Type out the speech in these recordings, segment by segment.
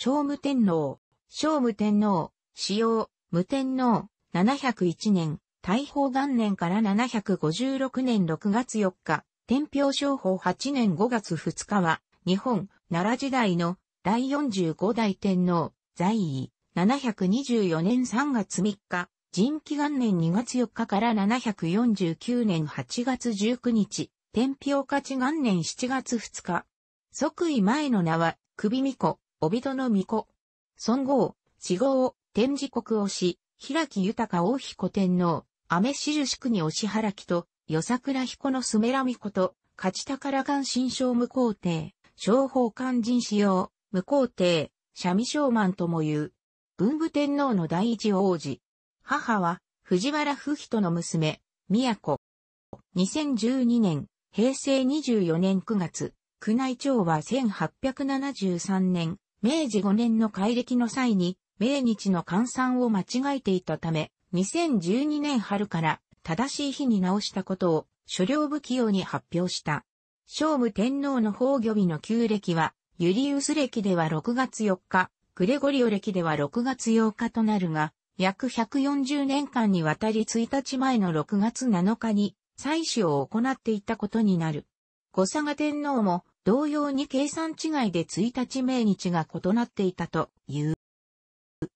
聖武天皇、聖武天皇、使用、無天皇、701年、大宝元年から756年6月4日、天平商法8年5月2日は、日本、奈良時代の第45代天皇、在位、724年3月3日、人気元年2月4日から749年8月19日、天平価値元年7月2日。即位前の名は、首美子、おびとの巫女。孫号、死号を、天智国をし、平木豊王彦天皇、雨印区に押払きと、与桜彦のすめらみこと、勝ち宝官新章無皇帝、商法官人使用、無皇帝、三味小満とも言う。文武天皇の第一王子。母は、藤原夫人の娘、宮子。2012年、平成24年9月、宮内庁は1873年、明治5年の改暦の際に、明日の換算を間違えていたため、2012年春から正しい日に直したことを、所領部起用に発表した。聖武天皇の崩御日の旧暦は、ユリウス暦では6月4日、グレゴリオ暦では6月8日となるが、約140年間にわたり1日前の6月7日に祭祀を行っていたことになる。後佐賀天皇も同様に計算違いで1日命日が異なっていたという。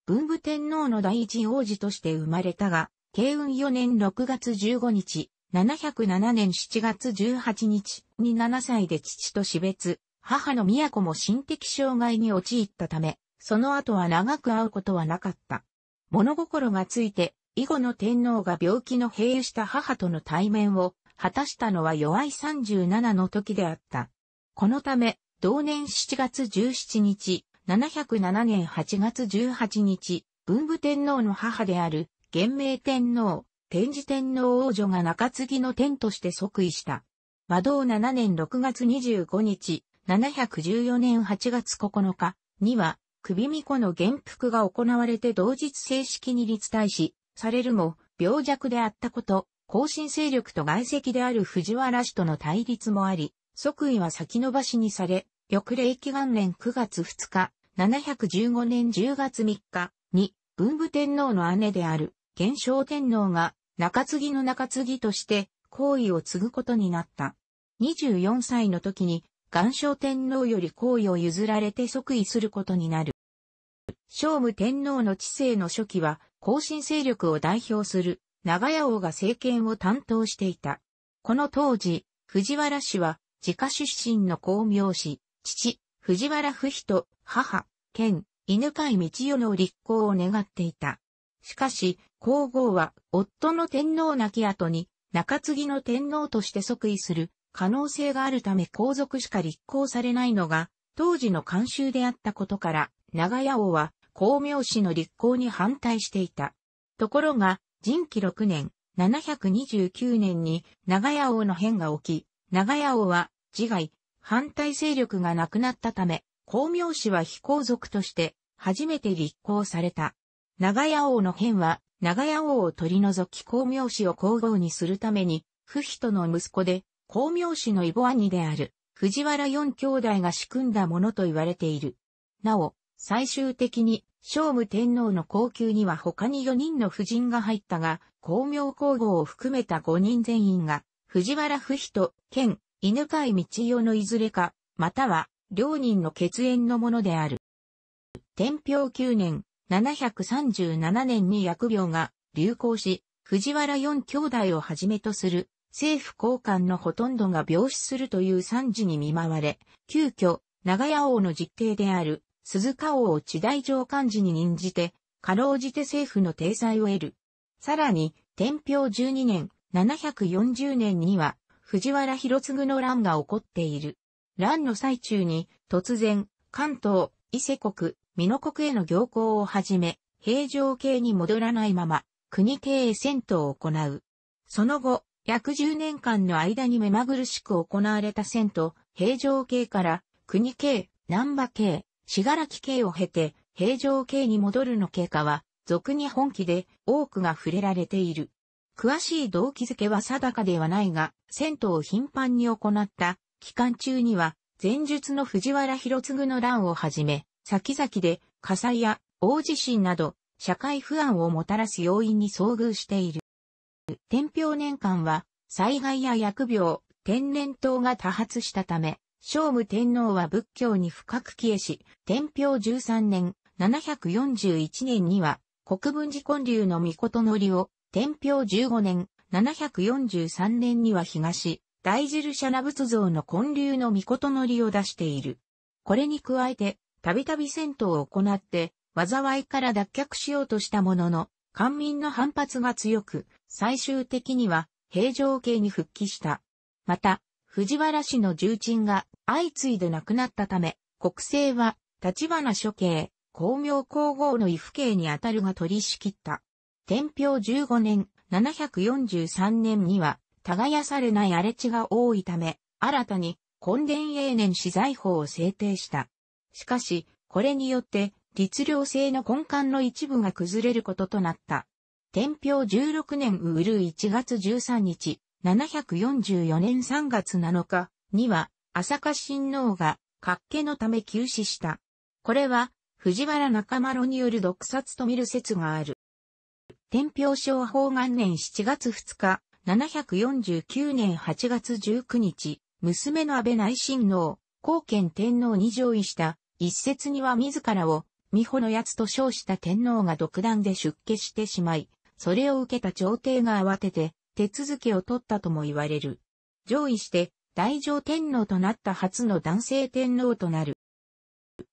文武天皇の第一王子として生まれたが、慶雲4年6月15日、707年7月18日に7歳で父と死別、母の都も心的障害に陥ったため、その後は長く会うことはなかった。物心がついて、以後の天皇が病気の併用した母との対面を果たしたのは弱い37の時であった。このため、同年7月17日、707年8月18日、文武天皇の母である、元明天皇、天智天皇王女が中継ぎの天として即位した。和道7年6月25日、714年8月9日には、首巫女の元服が行われて同日正式に立体し、されるも、病弱であったこと、後進勢力と外籍である藤原氏との対立もあり、即位は先延ばしにされ、翌令気元年9月2日、715年10月3日に、文武天皇の姉である、元正天皇が、中継ぎの中継ぎとして、皇位を継ぐことになった。24歳の時に、元正天皇より皇位を譲られて即位することになる。聖武天皇の治世の初期は、後進勢力を代表する、長屋王が政権を担当していた。この当時、藤原氏は、自家出身の公明氏、父、藤原不人、母、兼、犬飼道代の立候を願っていた。しかし、皇后は夫の天皇亡き後に中継ぎの天皇として即位する可能性があるため皇族しか立候されないのが当時の慣習であったことから、長屋王は光明氏の立候に反対していた。ところが、人紀6年、729年に長屋王の変が起き、長屋王は自害、反対勢力がなくなったため、光明氏は非皇族として初めて立候された。長屋王の変は、長屋王を取り除き光明氏を皇后にするために、不人の息子で、光明氏の異母兄である、藤原四兄弟が仕組んだものと言われている。なお、最終的に、聖武天皇の皇宮には他に4人の夫人が入ったが、光明皇后を含めた5人全員が、藤原不人、兼犬飼道夫のいずれか、または、両人の血縁のものである。天平九年、737年に薬病が流行し、藤原四兄弟をはじめとする政府高官のほとんどが病死するという惨事に見舞われ、急遽、長屋王の実刑である鈴鹿王を地大上官事に任じて、かろうじて政府の体裁を得る。さらに、天平十二年、740年には、藤原広次の乱が起こっている。乱の最中に、突然、関東、伊勢国、美濃国への行幸をはじめ、平常形に戻らないまま、国系へ戦闘を行う。その後、約10年間の間に目まぐるしく行われた戦闘、平常系から、国系、南波系、がらき系を経て、平常系に戻るの経過は、俗に本気で多くが触れられている。詳しい動機づけは定かではないが、戦闘を頻繁に行った期間中には、前述の藤原博次の乱をはじめ、先々で火災や大地震など社会不安をもたらす要因に遭遇している。天平年間は災害や疫病、天然痘が多発したため、聖武天皇は仏教に深く消えし、天平13年741年には国分寺建立の御事のりを天平15年、743年には東、大印社那仏像の建立の御事のりを出している。これに加えて、たびたび戦闘を行って、災いから脱却しようとしたものの、官民の反発が強く、最終的には平城系に復帰した。また、藤原氏の重鎮が相次いで亡くなったため、国政は、立花処刑、光明皇后の異父兄にあたるが取り仕切った。天平15年、743年には、耕されない荒れ地が多いため、新たに、根伝永年資材法を制定した。しかし、これによって、律令制の根幹の一部が崩れることとなった。天平16年ウル1月13日、744年3月7日には、朝香親王が、活家のため急死した。これは、藤原中丸による毒殺と見る説がある。天平昭法元年7月2日、749年8月19日、娘の安倍内親王、後見天皇に上位した、一説には自らを、美穂のやつと称した天皇が独断で出家してしまい、それを受けた朝廷が慌てて、手続きを取ったとも言われる。上位して、大乗天皇となった初の男性天皇となる。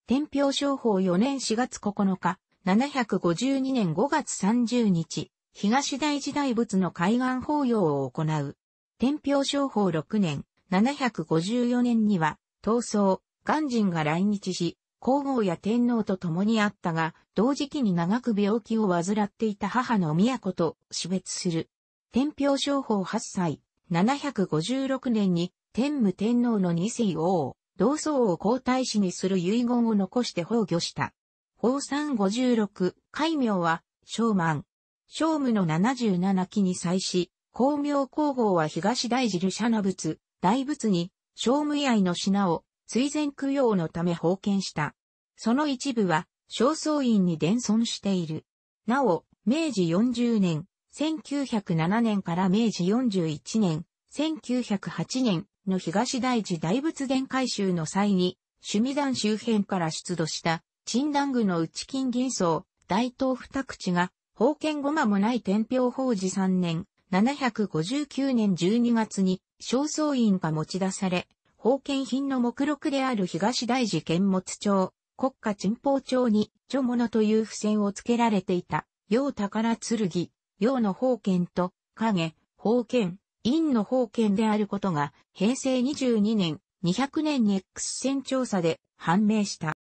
天平商法4年4月9日、752年5月30日、東大寺大仏の海岸法要を行う。天平商法6年、754年には、闘争、鑑人が来日し、皇后や天皇と共にあったが、同時期に長く病気を患っていた母の都と死別する。天平商法8歳、756年に天武天皇の二世王、同僧を皇太子にする遺言を残して崩御した。宝山十六、海名は、正満。正務の七十七期に際し、光明皇后は東大寺ルシャナ仏、大仏に、正務愛の品を、追善供養のため封建した。その一部は、正倉院に伝存している。なお、明治四十年、1907年から明治四十一年、1908年の東大寺大仏殿改修の際に、趣味団周辺から出土した陳蘭具の内金銀層、大東二口が、宝剣ご間もない天平法寺3年、759年12月に、正倉院が持ち出され、宝剣品の目録である東大寺剣物町、国家陳宝町に、著物という付箋を付けられていた、洋宝剣、洋の宝剣と、影、宝剣、陰の宝剣であることが、平成22年、200年に X 線調査で判明した。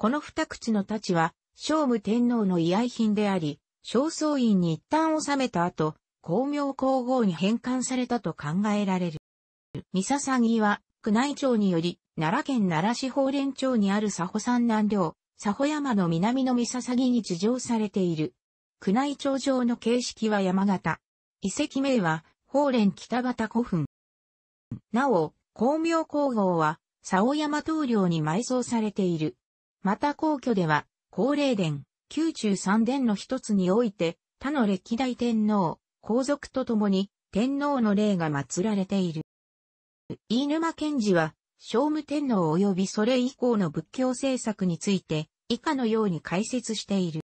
この二口の太刀は、聖武天皇の遺愛品であり、正倉院に一旦収めた後、光明皇后に返還されたと考えられる。三笹木は、宮内庁により、奈良県奈良市法蓮町にある佐保山南陵、佐保山の南の三笹木に地上されている。宮内庁上の形式は山形。遺跡名は、法蓮北方古墳。なお、光明皇后は、佐保山東領に埋葬されている。また皇居では、高霊殿、宮中三殿の一つにおいて、他の歴代天皇、皇族と共に、天皇の霊が祀られている。飯沼賢治は、聖武天皇及びそれ以降の仏教政策について、以下のように解説している。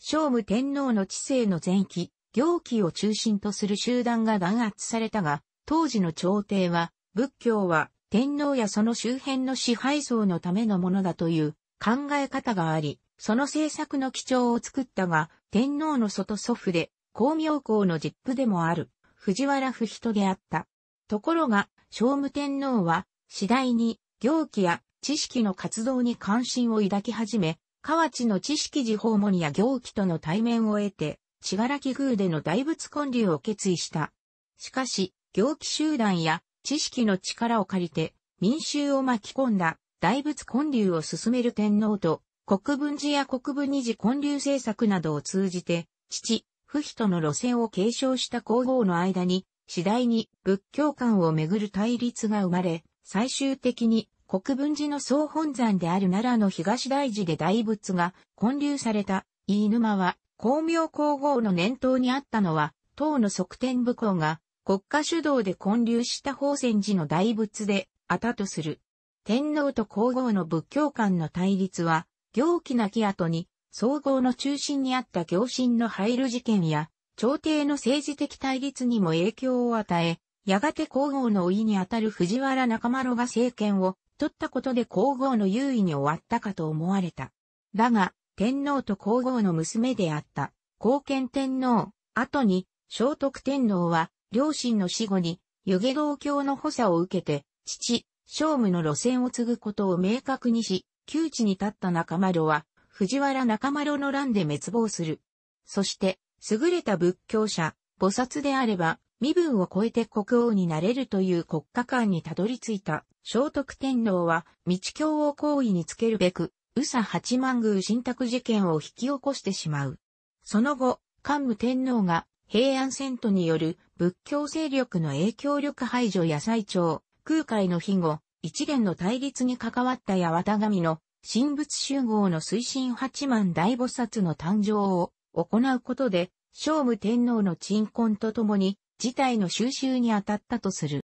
聖武天皇の治世の前期、行基を中心とする集団が弾圧されたが、当時の朝廷は、仏教は天皇やその周辺の支配層のためのものだという考え方があり、その政策の基調を作ったが、天皇の外祖父で、光明公の実父でもある、藤原不人であった。ところが、聖武天皇は、次第に、行基や知識の活動に関心を抱き始め、河内の知識寺訪問や行基との対面を得て、しがらき宮での大仏建立を決意した。しかし、行基集団や知識の力を借りて、民衆を巻き込んだ大仏建立を進める天皇と、国分寺や国分二次建立政策などを通じて、父、不比との路線を継承した皇后の間に、次第に仏教観をめぐる対立が生まれ、最終的に国分寺の総本山である奈良の東大寺で大仏が建立された飯沼は、光明皇后の念頭にあったのは、唐の側天武功が国家主導で建立した宝泉寺の大仏で、あたとする。天皇と皇后の仏教間の対立は、行基なき後に、総合の中心にあった行進の入る事件や、朝廷の政治的対立にも影響を与え、やがて皇后のいにあたる藤原中丸が政権を取ったことで皇后の優位に終わったかと思われた。だが、天皇と皇后の娘であった、後見天皇、後に、聖徳天皇は、両親の死後に、湯気道教の補佐を受けて、父、商務の路線を継ぐことを明確にし、窮地に立った中丸は、藤原中丸の乱で滅亡する。そして、優れた仏教者、菩薩であれば、身分を超えて国王になれるという国家間にたどり着いた聖徳天皇は、道教を行為につけるべく、宇佐八幡宮信託事件を引き起こしてしまう。その後、桓武天皇が平安遷都による仏教勢力の影響力排除や最長、空海の庇護、一連の対立に関わった八幡神の神仏集合の推進八万大菩薩の誕生を行うことで、聖武天皇の鎮魂とともに、事態の収集に当たったとする。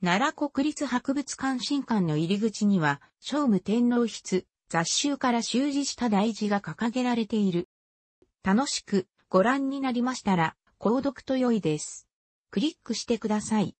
奈良国立博物館新館の入り口には、聖武天皇筆、雑誌から修辞した大事が掲げられている。楽しくご覧になりましたら、購読と良いです。クリックしてください。